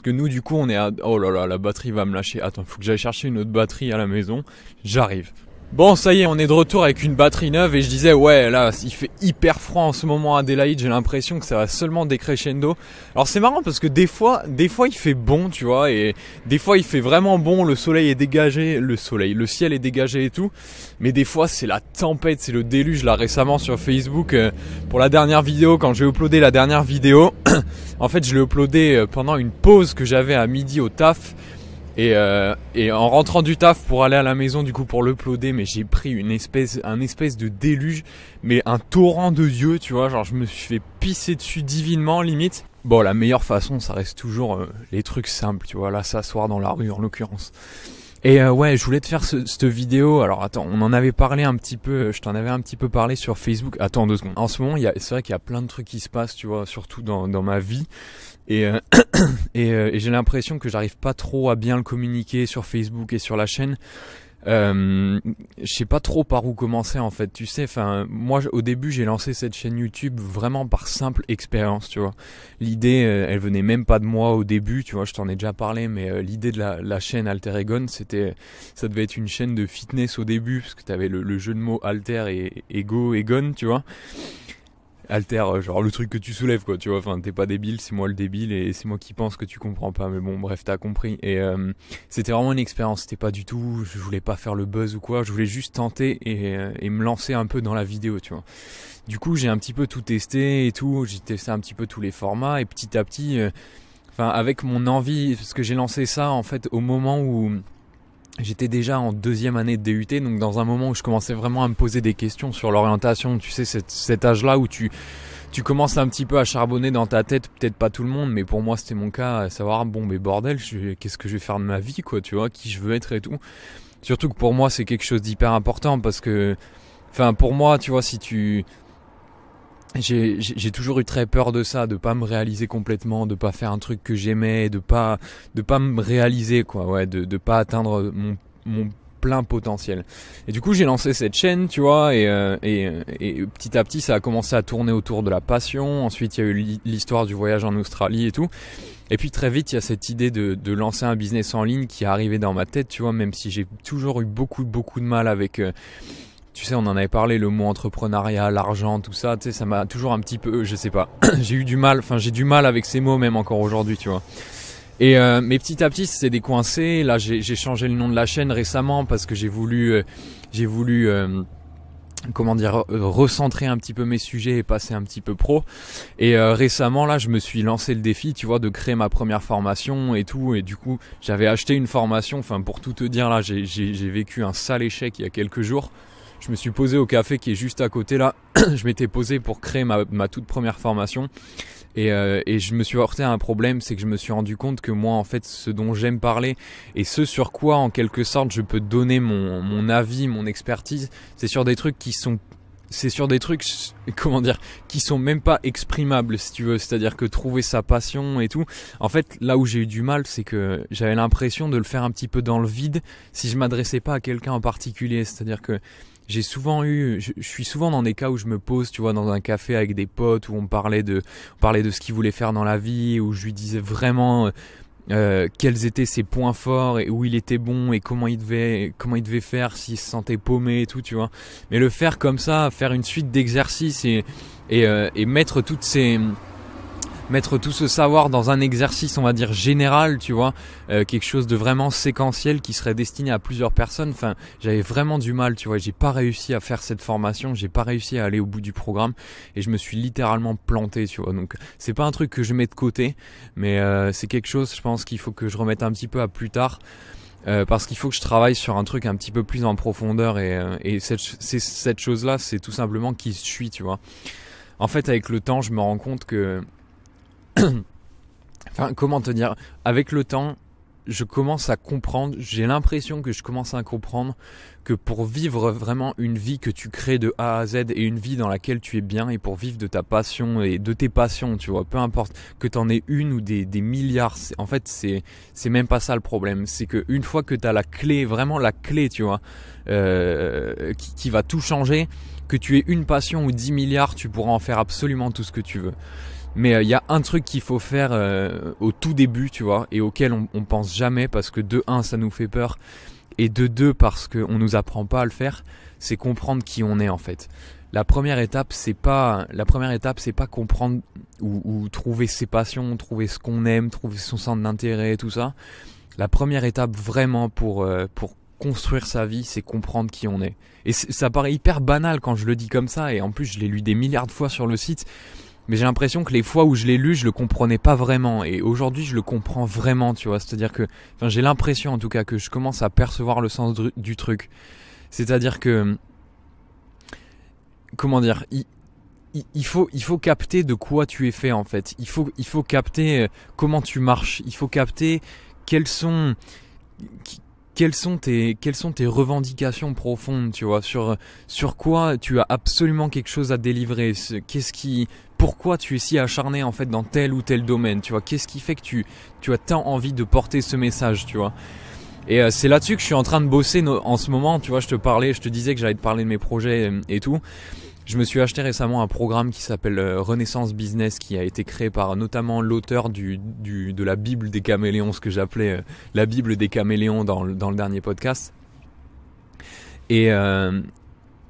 Parce que nous, du coup, on est à... Oh là là, la batterie va me lâcher. Attends, faut que j'aille chercher une autre batterie à la maison. J'arrive. Bon, ça y est, on est de retour avec une batterie neuve et je disais, ouais, là, il fait hyper froid en ce moment à Adélaïde, j'ai l'impression que ça va seulement décrescendo. Alors c'est marrant parce que des fois, des fois il fait bon, tu vois, et des fois il fait vraiment bon, le soleil est dégagé, le soleil, le ciel est dégagé et tout, mais des fois c'est la tempête, c'est le déluge, là récemment sur Facebook, euh, pour la dernière vidéo, quand j'ai uploadé la dernière vidéo, en fait je l'ai uploadé euh, pendant une pause que j'avais à midi au taf, euh, et, en rentrant du taf pour aller à la maison, du coup, pour le mais j'ai pris une espèce, un espèce de déluge, mais un torrent de yeux, tu vois. Genre, je me suis fait pisser dessus divinement, limite. Bon, la meilleure façon, ça reste toujours euh, les trucs simples, tu vois. Là, s'asseoir dans la rue, en l'occurrence. Et euh, ouais, je voulais te faire cette vidéo. Alors attends, on en avait parlé un petit peu. Je t'en avais un petit peu parlé sur Facebook. Attends deux secondes. En ce moment, c'est vrai qu'il y a plein de trucs qui se passent, tu vois, surtout dans, dans ma vie. Euh, euh, et, j'ai l'impression que j'arrive pas trop à bien le communiquer sur Facebook et sur la chaîne. Euh, je sais pas trop par où commencer en fait, tu sais. Enfin, moi au début j'ai lancé cette chaîne YouTube vraiment par simple expérience, tu vois. L'idée, euh, elle venait même pas de moi au début, tu vois. Je t'en ai déjà parlé, mais l'idée de la, chaîne Alter Egon, c'était, ça devait être une chaîne de fitness au début parce que t'avais le, le jeu de mots Alter et Ego Egon, tu vois. Alter euh, genre le truc que tu soulèves quoi tu vois enfin t'es pas débile c'est moi le débile et c'est moi qui pense que tu comprends pas mais bon bref t'as compris et euh, c'était vraiment une expérience c'était pas du tout je voulais pas faire le buzz ou quoi je voulais juste tenter euh, et, me lancer un peu dans la vidéo tu vois du coup j'ai un petit peu tout testé et tout j'ai testé un petit peu tous les formats et petit à petit enfin avec mon envie parce que j'ai lancé ça en fait au moment où j'étais déjà en deuxième année de DUT, donc dans un moment où je commençais vraiment à me poser des questions sur l'orientation, tu sais, cet, âge-là où tu, tu commences un petit peu à charbonner dans ta tête, peut-être pas tout le monde, mais pour moi c'était mon cas, à savoir, bon, mais bordel, qu'est-ce que je vais faire de ma vie, quoi, tu vois, qui je veux être et tout. Surtout que pour moi c'est quelque chose d'hyper important parce que, enfin, pour moi, tu vois, si tu j'ai toujours eu très peur de ça, de pas me réaliser complètement, de pas faire un truc que j'aimais, de pas de pas me réaliser quoi, ouais, de de pas atteindre mon plein potentiel. Et du coup, j'ai lancé cette chaîne, tu vois, et, euh, euh, et, petit à petit, ça a commencé à tourner autour de la passion. Ensuite, il y a eu l'histoire du voyage en Australie et tout. Et puis très vite, il y a cette idée de, lancer un business en ligne qui est arrivée dans ma tête, tu vois, même si j'ai toujours eu beaucoup, beaucoup de mal avec... Euh, tu sais, on en avait parlé, le mot entrepreneuriat, l'argent, tout ça, tu sais, ça m'a toujours un petit peu, euh, je sais pas, j'ai eu du mal, enfin j'ai du mal avec ces mots même encore aujourd'hui, tu vois. Et euh, mais petit à petit, c'est décoincé. Là, j'ai changé le nom de la chaîne récemment parce que j'ai voulu, euh, j'ai voulu, comment dire, recentrer un petit peu mes sujets et passer un petit peu pro. Et récemment, là, je me suis lancé le défi, tu vois, de créer ma première formation et tout. Et du coup, j'avais acheté une formation. Enfin, pour tout te dire, là, j'ai vécu un sale échec il y a quelques jours je me suis posé au café qui est juste à côté là. je m'étais posé pour créer ma, toute première formation. Euh, et, je me suis heurté à un problème, c'est que je me suis rendu compte que moi, en fait, ce dont j'aime parler et ce sur quoi, en quelque sorte, je peux donner mon, mon avis, mon expertise, c'est sur des trucs qui sont c'est sur des trucs, comment dire, qui sont même pas exprimables, si tu veux. C'est-à-dire que trouver sa passion et tout. En fait, là où j'ai eu du mal, c'est que j'avais l'impression de le faire un petit peu dans le vide si je m'adressais pas à quelqu'un en particulier. C'est-à-dire que j'ai souvent eu, je, suis souvent dans des cas où je me pose, tu vois, dans un café avec des potes où on parlait de, on parlait de ce qu'il voulait faire dans la vie, où je lui disais vraiment euh, quels étaient ses points forts et où il était bon et comment il devait, comment il devait faire s'il se sentait paumé et tout, tu vois. Mais le faire comme ça, faire une suite d'exercices et, et euh, mettre toutes ces mettre tout ce savoir dans un exercice, on va dire général, tu vois, euh, quelque chose de vraiment séquentiel qui serait destiné à plusieurs personnes. Enfin, j'avais vraiment du mal, tu vois, j'ai pas réussi à faire cette formation, j'ai pas réussi à aller au bout du programme et je me suis littéralement planté, tu vois. Donc, c'est pas un truc que je mets de côté, mais euh, c'est quelque chose, je pense qu'il faut que je remette un petit peu à plus tard. Euh, parce qu'il faut que je travaille sur un truc un petit peu plus en profondeur et, et cette, cette chose-là, c'est tout simplement qui je suis, tu vois. En fait, avec le temps, je me rends compte que enfin, comment te dire Avec le temps, je commence à comprendre, j'ai l'impression que je commence à comprendre que pour vivre vraiment une vie que tu crées de A à Z et une vie dans laquelle tu es bien et pour vivre de ta passion et de tes passions, tu vois, peu importe que tu en aies une ou des, milliards, en fait c'est même pas ça le problème, c'est que une fois que tu as la clé, vraiment la clé, tu vois, euh, qui, qui va tout changer, que tu aies une passion ou 10 milliards, tu pourras en faire absolument tout ce que tu veux. Mais il euh, y a un truc qu'il faut faire euh, au tout début, tu vois, et auquel on, on pense jamais parce que de un, ça nous fait peur, et de deux, parce qu'on nous apprend pas à le faire, c'est comprendre qui on est en fait. La première étape, c'est pas la première étape, c'est pas comprendre ou, trouver ses passions, trouver ce qu'on aime, trouver son centre d'intérêt, tout ça. La première étape vraiment pour euh, pour construire sa vie, c'est comprendre qui on est. Et ça paraît hyper banal quand je le dis comme ça, et en plus je l'ai lu des milliards de fois sur le site, mais j'ai l'impression que les fois où je l'ai lu, je le comprenais pas vraiment. Et aujourd'hui, je le comprends vraiment, tu vois. C'est-à-dire que, enfin, j'ai l'impression en tout cas que je commence à percevoir le sens du, truc. C'est-à-dire que, comment dire, il, faut, il faut capter de quoi tu es fait en fait. Il faut, il faut capter euh, comment tu marches. Il faut capter quelles sont, quelles sont tes, quelles sont tes revendications profondes, tu vois, sur, sur quoi tu as absolument quelque chose à délivrer. Qu'est-ce qui, pourquoi tu es si acharné en fait dans tel ou tel domaine, tu vois, qu'est-ce qui fait que tu, tu as tant envie de porter ce message, tu vois. Et euh, c'est là-dessus que je suis en train de bosser en ce moment, tu vois, je te parlais, je te disais que j'allais te parler de mes projets euh, et, tout. Je me suis acheté récemment un programme qui s'appelle euh, Renaissance Business, qui a été créé par notamment l'auteur de la Bible des caméléons, ce que j'appelais la Bible des caméléons dans, le dernier podcast. Et,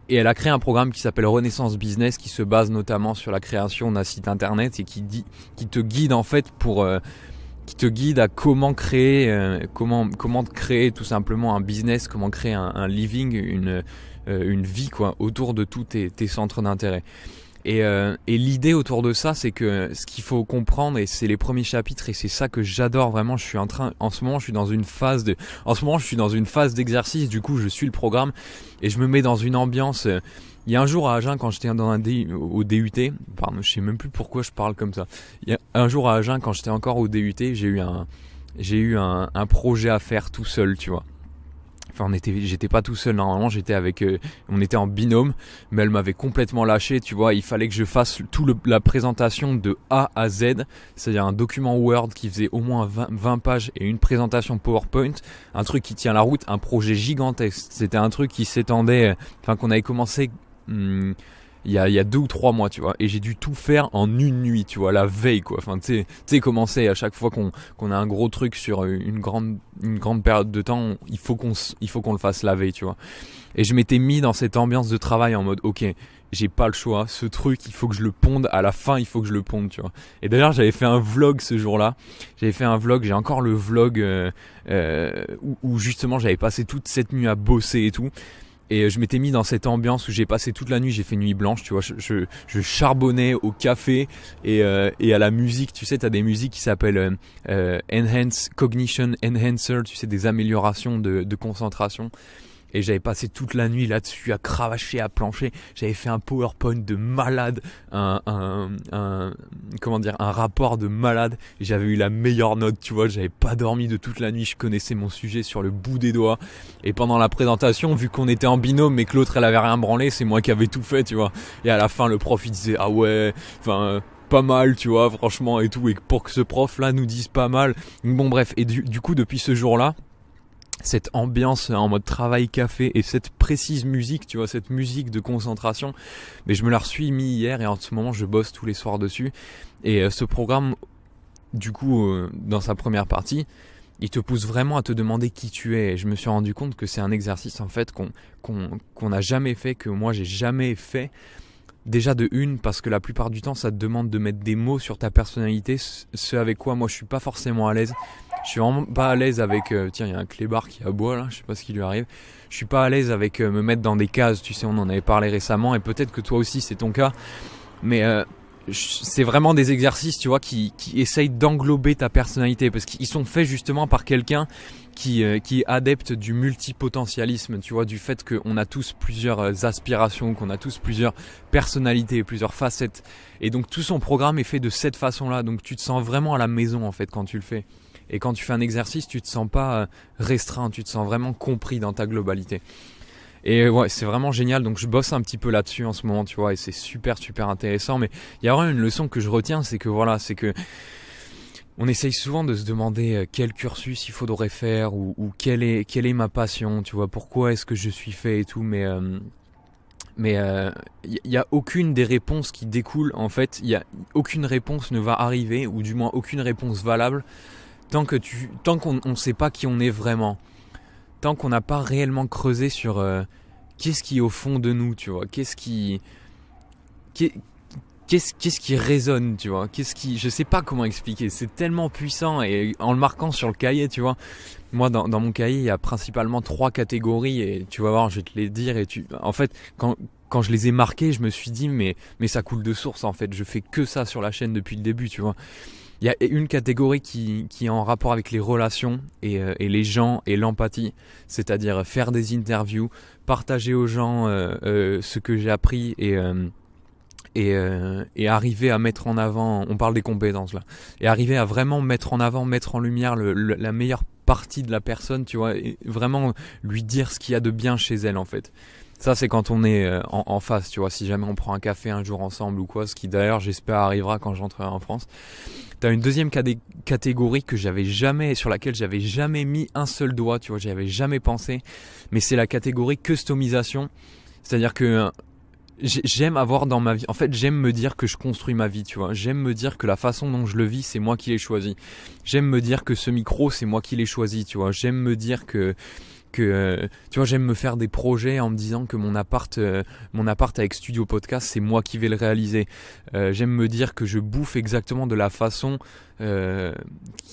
et elle a créé un programme qui s'appelle Renaissance Business, qui se base notamment sur la création d'un site internet et qui, dit, qui te guide en fait pour... Euh, qui te guide à comment créer, euh, comment, comment créer tout simplement un business, comment créer un, living, une, euh, une vie quoi, autour de tous tes, tes centres d'intérêt. Euh, et, l'idée autour de ça, c'est que ce qu'il faut comprendre, et c'est les premiers chapitres, et c'est ça que j'adore vraiment. Je suis en train, en ce moment, je suis dans une phase de, en ce moment, je suis dans une phase d'exercice. Du coup, je suis le programme et je me mets dans une ambiance. Euh, il y a un jour à Agen, quand j'étais dans un au DUT, pardon, je sais même plus pourquoi je parle comme ça. Il y a un jour à Agen, quand j'étais encore au DUT, j'ai eu un, j'ai eu un projet à faire tout seul, tu vois. Enfin, on était, j'étais pas tout seul. Normalement, j'étais avec, euh, on était en binôme, mais elle m'avait complètement lâché. Tu vois, il fallait que je fasse tout la présentation de A à Z, c'est-à-dire un document Word qui faisait au moins 20, pages et une présentation PowerPoint, un truc qui tient la route, un projet gigantesque. C'était un truc qui s'étendait, euh, enfin qu'on avait commencé. Hmm, il y a, deux ou trois mois, tu vois. Et j'ai dû tout faire en une nuit, tu vois, la veille, quoi. Enfin, tu sais comment c'est, à chaque fois qu'on a un gros truc sur une grande, une grande période de temps, il faut qu'on qu'on le fasse la veille, tu vois. Et je m'étais mis dans cette ambiance de travail en mode, ok, j'ai pas le choix, ce truc, il faut que je le ponde, à la fin, il faut que je le ponde, tu vois. Et d'ailleurs, j'avais fait un vlog ce jour-là, j'avais fait un vlog, j'ai encore le vlog euh, euh, où justement j'avais passé toute cette nuit à bosser et tout. Et euh, je m'étais mis dans cette ambiance où j'ai passé toute la nuit, j'ai fait nuit blanche, tu vois, je, charbonnais au café euh, et, à la musique, tu sais, as des musiques qui s'appellent euh, Enhance Cognition Enhancer, tu sais, des améliorations de concentration. Et j'avais passé toute la nuit là-dessus à cravacher, à plancher. J'avais fait un PowerPoint de malade, un, comment dire, un rapport de malade. J'avais eu la meilleure note, tu vois. J'avais pas dormi de toute la nuit. Je connaissais mon sujet sur le bout des doigts. Et pendant la présentation, vu qu'on était en binôme mais que l'autre elle avait rien branlé, c'est moi qui avais tout fait, tu vois. Et à la fin, le prof il disait ah ouais, enfin. pas mal, tu vois, franchement, et tout, et pour que ce prof-là nous dise pas mal. Bon, bref, et du coup, depuis ce jour-là, cette ambiance en mode travail café et cette précise musique, tu vois, cette musique de concentration. Mais je me la suis mis hier et en ce moment je bosse tous les soirs dessus. Et euh, ce programme, du coup, euh, dans sa première partie, il te pousse vraiment à te demander qui tu es. Et je me suis rendu compte que c'est un exercice en fait qu'on n'a jamais fait, que moi j'ai jamais fait. Déjà de une, parce que la plupart du temps, ça te demande de mettre des mots sur ta personnalité, ce avec quoi moi je suis pas forcément à l'aise. Je suis vraiment pas à l'aise avec. Euh, tiens, il y a un clébard qui aboie là, je sais pas ce qui lui arrive. Je suis pas à l'aise avec euh, me mettre dans des cases, tu sais, on en avait parlé récemment, et peut-être que toi aussi c'est ton cas. Mais euh, c'est vraiment des exercices, tu vois, qui, qui essayent d'englober ta personnalité parce qu'ils sont faits justement par quelqu'un qui, euh, qui est adepte du multipotentialisme, tu vois, du fait qu'on a tous plusieurs euh, aspirations, qu'on a tous plusieurs personnalités, plusieurs facettes. Et donc tout son programme est fait de cette façon-là. Donc tu te sens vraiment à la maison en fait quand tu le fais. Et quand tu fais un exercice, tu te sens pas euh, restreint, tu te sens vraiment compris dans ta globalité. Et ouais, c'est vraiment génial. Donc je bosse un petit peu là-dessus en ce moment, tu vois, et c'est super super intéressant. Mais il y a vraiment une leçon que je retiens, c'est que voilà, c'est que on essaye souvent de se demander euh, quel cursus il faudrait faire ou, quelle est quelle est ma passion, tu vois, pourquoi est-ce que je suis fait et tout. Mais euh, mais il euh, n'y a aucune des réponses qui découlent en fait. Il y a aucune réponse ne va arriver ou du moins aucune réponse valable tant que tu tant qu'on ne sait pas qui on est vraiment tant qu'on n'a pas réellement creusé sur euh, qu'est-ce qui est au fond de nous, tu vois, qu'est-ce qui. Qu'est-ce qu'est-ce qui résonne, tu vois Qu'est-ce qui, je sais pas comment expliquer. C'est tellement puissant et en le marquant sur le cahier, tu vois. Moi, dans, mon cahier, il y a principalement trois catégories et tu vas voir, je vais te les dire. Et tu, en fait, quand, quand je les ai marqués, je me suis dit mais mais ça coule de source en fait. Je fais que ça sur la chaîne depuis le début, tu vois. Il y a une catégorie qui, est en rapport avec les relations et, euh, et les gens et l'empathie, c'est-à-dire faire des interviews, partager aux gens euh, euh, ce que j'ai appris et, et, arriver à mettre en avant, on parle des compétences là, et arriver à vraiment mettre en avant, mettre en lumière la meilleure partie de la personne, tu vois, vraiment lui dire ce qu'il y a de bien chez elle en fait. Ça, c'est quand on est euh, en, face, tu vois. Si jamais on prend un café un jour ensemble ou quoi, ce qui d'ailleurs, j'espère, arrivera quand j'entrerai en France. T'as une deuxième catégorie que j'avais jamais, sur laquelle j'avais jamais mis un seul doigt, tu vois, j'avais jamais pensé. Mais c'est la catégorie customisation. C'est-à-dire que euh, j'aime avoir dans ma vie en fait j'aime me dire que je construis ma vie tu vois j'aime me dire que la façon dont je le vis c'est moi qui l'ai choisi j'aime me dire que ce micro c'est moi qui l'ai choisi tu vois j'aime me dire que que euh, tu vois j'aime me faire des projets en me disant que mon appart euh, mon appart avec Studio Podcast c'est moi qui vais le réaliser euh, j'aime me dire que je bouffe exactement de la façon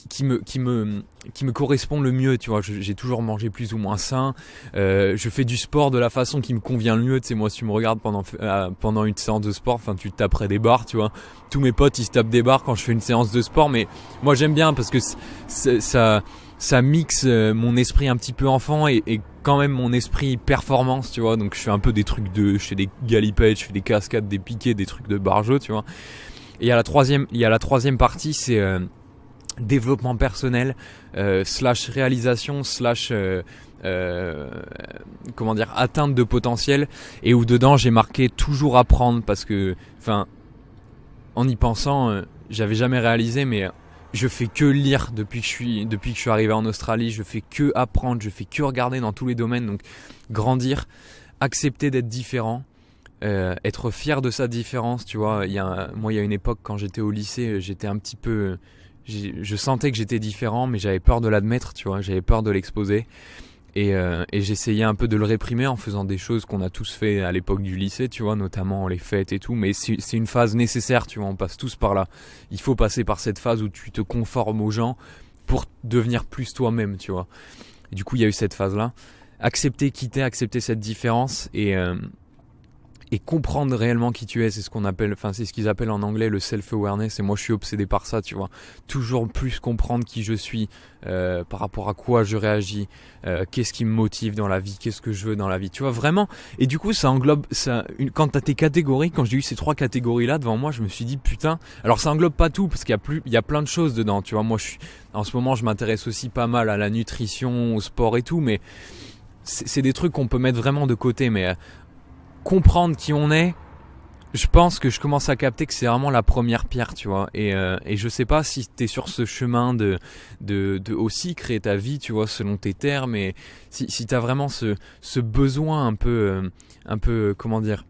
qui me qui me qui me correspond le mieux tu vois j'ai toujours mangé plus ou moins sain je fais du sport de la façon qui me convient le mieux tu sais moi si tu me regardes pendant pendant une séance de sport enfin tu taperais des barres tu vois tous mes potes ils se tapent des barres quand je fais une séance de sport mais moi j'aime bien parce que ça ça mixe euh, mon esprit un petit peu enfant et, quand même mon esprit performance, tu vois. Donc je fais un peu des trucs de, je fais des galipettes, je fais des cascades, des piquets, des trucs de barjo, tu vois. Et à la troisième, il y a la troisième partie, c'est euh, développement personnel euh, slash réalisation slash comment dire atteinte de potentiel et où dedans j'ai marqué toujours apprendre parce que enfin en y pensant j'avais jamais réalisé mais je fais que lire depuis que je suis depuis que je suis arrivé en Australie, je fais que apprendre, je fais que regarder dans tous les domaines donc grandir, accepter d'être différent. Euh, être fier de sa différence, tu vois. Il y moi, il y a une époque quand j'étais au lycée, j'étais un petit peu, je sentais que j'étais différent, mais j'avais peur de l'admettre, tu vois. J'avais peur de l'exposer. Euh, et, j'essayais un peu de le réprimer en faisant des choses qu'on a tous fait à l'époque du lycée, tu vois, notamment les fêtes et tout. Mais c'est une phase nécessaire, tu vois, on passe tous par là. Il faut passer par cette phase où tu te conformes aux gens pour devenir plus toi-même, tu vois. du coup, il y a eu cette phase-là. Accepter, quitter, accepter cette différence et, euh, et comprendre réellement qui tu es, c'est ce qu'on appelle, enfin c'est ce qu'ils appellent en anglais le self-awareness, et moi je suis obsédé par ça, tu vois. Toujours plus comprendre qui je suis, euh, par rapport à quoi je réagis, euh, qu'est-ce qui me motive dans la vie, qu'est-ce que je veux dans la vie, tu vois, vraiment. Et du coup ça englobe, ça, une, quand t'as tes catégories, quand j'ai eu ces trois catégories-là devant moi, je me suis dit putain, alors ça englobe pas tout, parce qu'il y a plus, il y a plein de choses dedans, tu vois. Moi je suis, en ce moment je m'intéresse aussi pas mal à la nutrition, au sport et tout, mais c'est des trucs qu'on peut mettre vraiment de côté, mais euh, comprendre qui on est, je pense que je commence à capter que c'est vraiment la première pierre, tu vois. Et, euh, et je sais pas si t'es sur ce chemin de, de, aussi créer ta vie, tu vois, selon tes termes. Et si, si t'as vraiment ce, besoin un peu, euh, un peu, euh, comment dire,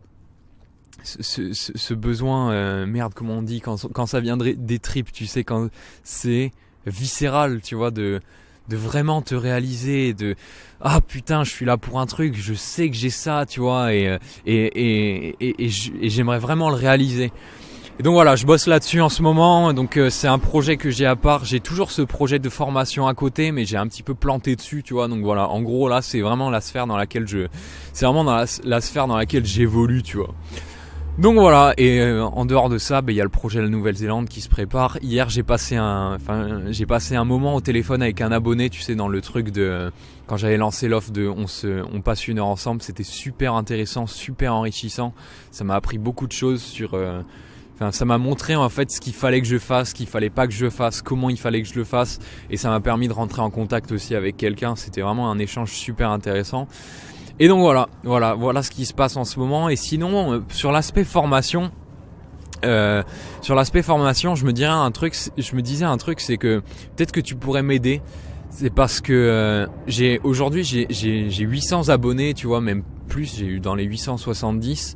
ce, besoin, merde, comment on dit, quand, quand ça viendrait des tripes, tu sais, quand c'est viscéral, tu vois, de de vraiment te réaliser, de ah putain, je suis là pour un truc, je sais que j'ai ça, tu vois, et, euh, et, et, j'aimerais vraiment le réaliser. Et donc voilà, je bosse là-dessus en ce moment. Donc euh, c'est un projet que j'ai à part. J'ai toujours ce projet de formation à côté, mais j'ai un petit peu planté dessus, tu vois. Donc voilà, en gros là, c'est vraiment la sphère dans laquelle je, c'est vraiment dans la, sphère dans laquelle j'évolue, tu vois. Donc voilà, et euh, en dehors de ça, ben, il y a le projet de la Nouvelle-Zélande qui se prépare. Hier, j'ai passé un, j'ai passé un moment au téléphone avec un abonné, tu sais, dans le truc de quand j'avais lancé l'offre de on se, on passe une heure ensemble. C'était super intéressant, super enrichissant. Ça m'a appris beaucoup de choses sur. Euh, enfin, ça m'a montré en fait ce qu'il fallait que je fasse, ce qu'il fallait pas que je fasse, comment il fallait que je le fasse, et ça m'a permis de rentrer en contact aussi avec quelqu'un. C'était vraiment un échange super intéressant. Et donc voilà, voilà, voilà ce qui se passe en ce moment. Et sinon, euh, sur l'aspect formation, euh, sur l'aspect formation, je me dirais un truc, je me disais un truc, c'est que peut-être que tu pourrais m'aider. C'est parce que euh, j'ai aujourd'hui j'ai 800 abonnés, tu vois, même plus, j'ai eu dans les 870.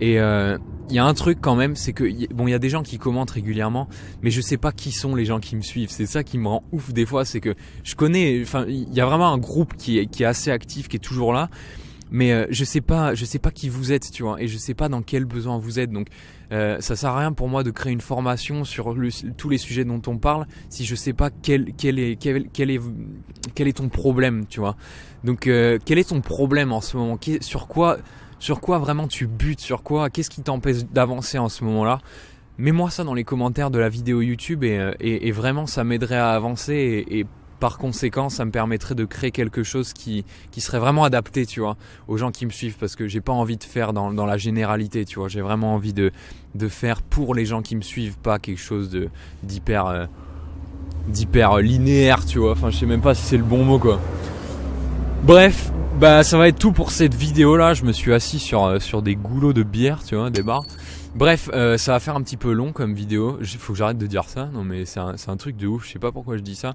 Et euh, il y a un truc quand même, c'est que bon, il y a des gens qui commentent régulièrement, mais je sais pas qui sont les gens qui me suivent. C'est ça qui me rend ouf des fois, c'est que je connais. Enfin, il y a vraiment un groupe qui est, qui est assez actif, qui est toujours là mais euh, je sais pas je sais pas qui vous êtes tu vois et je sais pas dans quel besoin vous êtes donc euh, ça sert à rien pour moi de créer une formation sur tous les sujets dont on parle si je sais pas quel quel est quel, est quel est ton problème tu vois donc euh, quel est ton problème en ce moment sur quoi sur quoi vraiment tu butes, sur quoi, qu'est-ce qui t'empêche d'avancer en ce moment-là. Mets-moi ça dans les commentaires de la vidéo YouTube et, euh, vraiment ça m'aiderait à avancer et, par conséquent ça me permettrait de créer quelque chose qui, serait vraiment adapté, tu vois, aux gens qui me suivent parce que j'ai pas envie de faire dans, la généralité, tu vois, j'ai vraiment envie de, faire pour les gens qui me suivent, pas quelque chose de, d'hyper... Euh, d'hyper linéaire, tu vois, enfin je sais même pas si c'est le bon mot quoi. Bref, bah ça va être tout pour cette vidéo là. Je me suis assis sur, euh, sur des goulots de bière, tu vois, des bars. Bref, euh, ça va faire un petit peu long comme vidéo. Il Faut que j'arrête de dire ça. Non mais c'est un, truc de ouf. Je sais pas pourquoi je dis ça.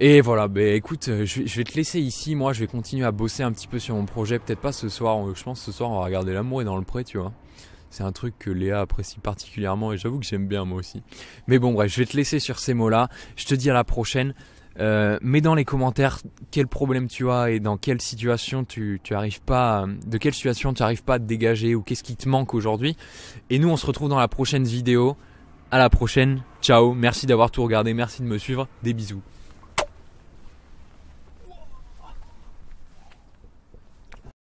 Et voilà, bah, écoute, euh, je, vais te laisser ici. Moi, je vais continuer à bosser un petit peu sur mon projet. Peut-être pas ce soir. Je pense ce soir, on va regarder l'amour et dans le pré, tu vois. C'est un truc que Léa apprécie particulièrement et j'avoue que j'aime bien moi aussi. Mais bon, bref, je vais te laisser sur ces mots-là. Je te dis à la prochaine. Euh, mets dans les commentaires quel problème tu as et dans quelle situation tu, arrives pas, de quelle situation tu n'arrives pas à te dégager ou qu'est-ce qui te manque aujourd'hui. Et nous, on se retrouve dans la prochaine vidéo. À la prochaine. Ciao. Merci d'avoir tout regardé. Merci de me suivre. Des bisous.